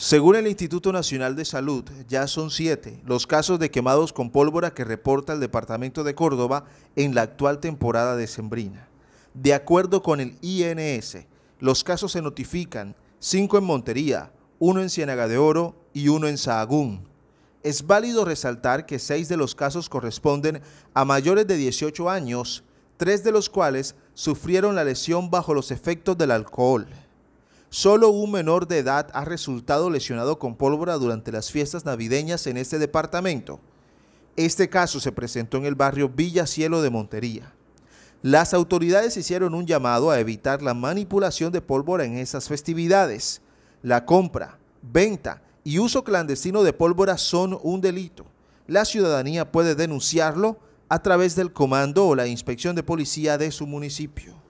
Según el Instituto Nacional de Salud, ya son siete los casos de quemados con pólvora que reporta el Departamento de Córdoba en la actual temporada de sembrina De acuerdo con el INS, los casos se notifican cinco en Montería, uno en Ciénaga de Oro y uno en Sahagún. Es válido resaltar que seis de los casos corresponden a mayores de 18 años, tres de los cuales sufrieron la lesión bajo los efectos del alcohol. Solo un menor de edad ha resultado lesionado con pólvora durante las fiestas navideñas en este departamento. Este caso se presentó en el barrio Villa Cielo de Montería. Las autoridades hicieron un llamado a evitar la manipulación de pólvora en esas festividades. La compra, venta y uso clandestino de pólvora son un delito. La ciudadanía puede denunciarlo a través del comando o la inspección de policía de su municipio.